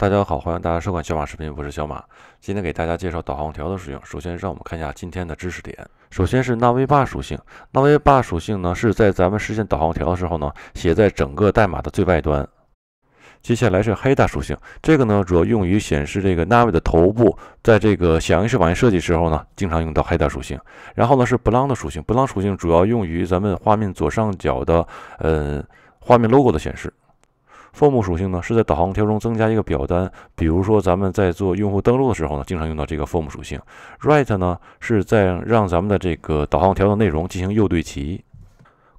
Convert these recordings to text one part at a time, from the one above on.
大家好，欢迎大家收看小马视频，我是小马。今天给大家介绍导航条的使用。首先，让我们看一下今天的知识点。首先是 Navibar 属性，Navibar 属性呢是在咱们实现导航条的时候呢，写在整个代码的最外端。接下来是 h e a d 属性，这个呢主要用于显示这个 n a v i 的头部。在这个响应式网页设计时候呢，经常用到 h e a d 属性。然后呢是 b l a n g 的属性 b l a n g 属性主要用于咱们画面左上角的呃画面 logo 的显示。form 属性呢，是在导航条中增加一个表单，比如说咱们在做用户登录的时候呢，经常用到这个 form 属性。right 呢，是在让咱们的这个导航条的内容进行右对齐。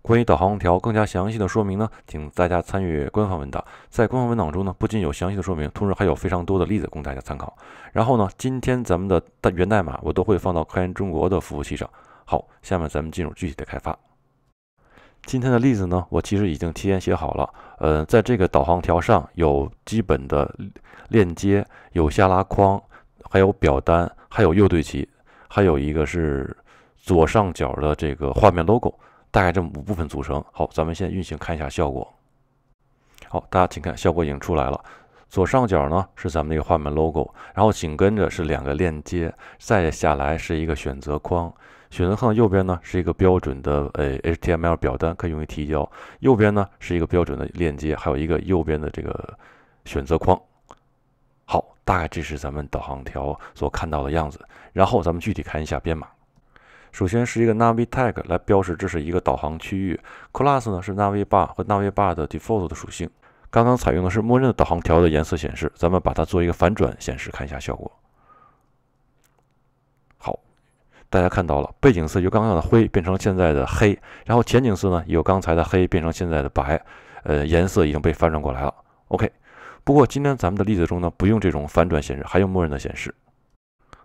关于导航条更加详细的说明呢，请大家参与官方文档。在官方文档中呢，不仅有详细的说明，同时还有非常多的例子供大家参考。然后呢，今天咱们的源代码我都会放到科研中国的服务器上。好，下面咱们进入具体的开发。今天的例子呢，我其实已经提前写好了。呃，在这个导航条上有基本的链接，有下拉框，还有表单，还有右对齐，还有一个是左上角的这个画面 logo，大概这么五部分组成。好，咱们现在运行看一下效果。好，大家请看，效果已经出来了。左上角呢是咱们那个画面 logo，然后紧跟着是两个链接，再下来是一个选择框。选择框右边呢是一个标准的呃 HTML 表单，可以用于提交。右边呢是一个标准的链接，还有一个右边的这个选择框。好，大概这是咱们导航条所看到的样子。然后咱们具体看一下编码。首先是一个 navi tag 来标识这是一个导航区域。class 呢是 navi bar 和 navi bar 的 default 的属性。刚刚采用的是默认的导航条的颜色显示，咱们把它做一个反转显示，看一下效果。大家看到了，背景色由刚刚的灰变成现在的黑，然后前景色呢，由刚才的黑变成现在的白，呃，颜色已经被翻转过来了。OK，不过今天咱们的例子中呢，不用这种反转显示，还用默认的显示。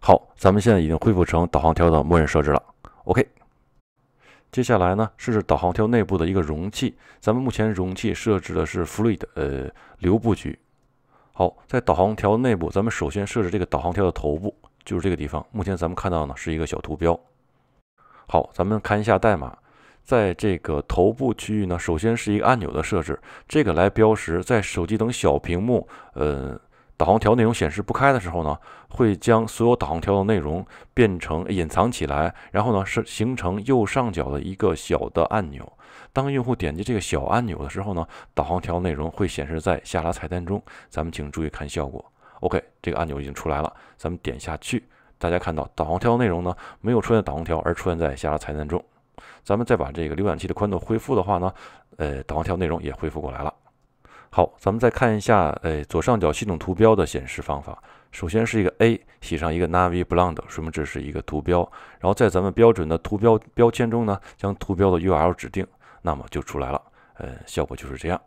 好，咱们现在已经恢复成导航条的默认设置了。OK，接下来呢，试试导航条内部的一个容器。咱们目前容器设置的是 Fluid 呃流布局。好，在导航条内部，咱们首先设置这个导航条的头部。就是这个地方，目前咱们看到呢是一个小图标。好，咱们看一下代码，在这个头部区域呢，首先是一个按钮的设置，这个来标识在手机等小屏幕，呃，导航条内容显示不开的时候呢，会将所有导航条的内容变成隐藏起来，然后呢是形成右上角的一个小的按钮。当用户点击这个小按钮的时候呢，导航条内容会显示在下拉菜单中。咱们请注意看效果。OK，这个按钮已经出来了，咱们点下去，大家看到导航条内容呢没有出现导航条，而出现在下拉菜单中。咱们再把这个浏览器的宽度恢复的话呢，呃，导航条内容也恢复过来了。好，咱们再看一下，呃，左上角系统图标的显示方法。首先是一个 A，写上一个 navyblonde，说明这是一个图标。然后在咱们标准的图标标签中呢，将图标的 URL 指定，那么就出来了。呃，效果就是这样。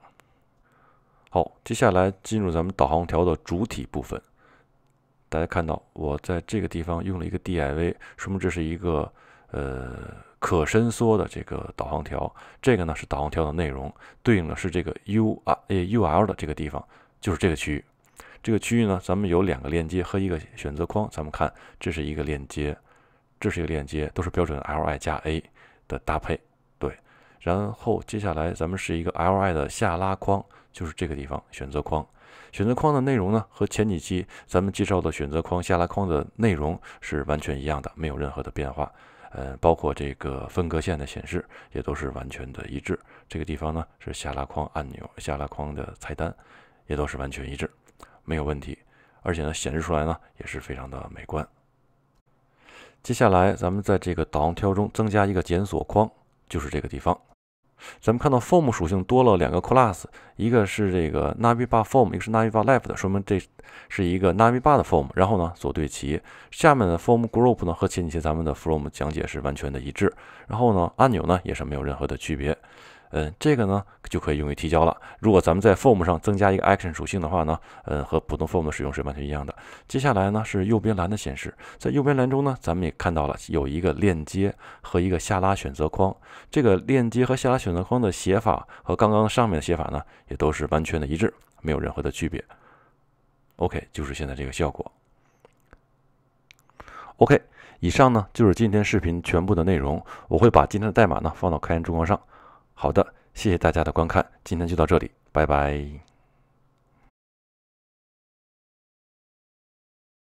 好，接下来进入咱们导航条的主体部分。大家看到，我在这个地方用了一个 div，说明这是一个呃可伸缩的这个导航条。这个呢是导航条的内容，对应的是这个 u r 呃 u l 的这个地方，就是这个区域。这个区域呢，咱们有两个链接和一个选择框。咱们看，这是一个链接，这是一个链接，都是标准 l i 加 a 的搭配。然后接下来咱们是一个 L I 的下拉框，就是这个地方选择框。选择框的内容呢和前几期咱们介绍的选择框下拉框的内容是完全一样的，没有任何的变化。呃，包括这个分割线的显示也都是完全的一致。这个地方呢是下拉框按钮，下拉框的菜单也都是完全一致，没有问题。而且呢显示出来呢也是非常的美观。接下来咱们在这个导航条中增加一个检索框。就是这个地方，咱们看到 form 属性多了两个 class，一个是这个 nav-bar-form，一个是 nav-bar-left 说明这是一个 nav-bar 的 form。然后呢，左对齐。下面的 form-group 呢，和前期咱们的 form 讲解是完全的一致。然后呢，按钮呢也是没有任何的区别。嗯，这个呢就可以用于提交了。如果咱们在 form 上增加一个 action 属性的话呢，嗯，和普通 form 的使用是完全一样的。接下来呢是右边栏的显示，在右边栏中呢，咱们也看到了有一个链接和一个下拉选择框。这个链接和下拉选择框的写法和刚刚上面的写法呢，也都是完全的一致，没有任何的区别。OK，就是现在这个效果。OK，以上呢就是今天视频全部的内容。我会把今天的代码呢放到开源中国上。好的，谢谢大家的观看，今天就到这里，拜拜。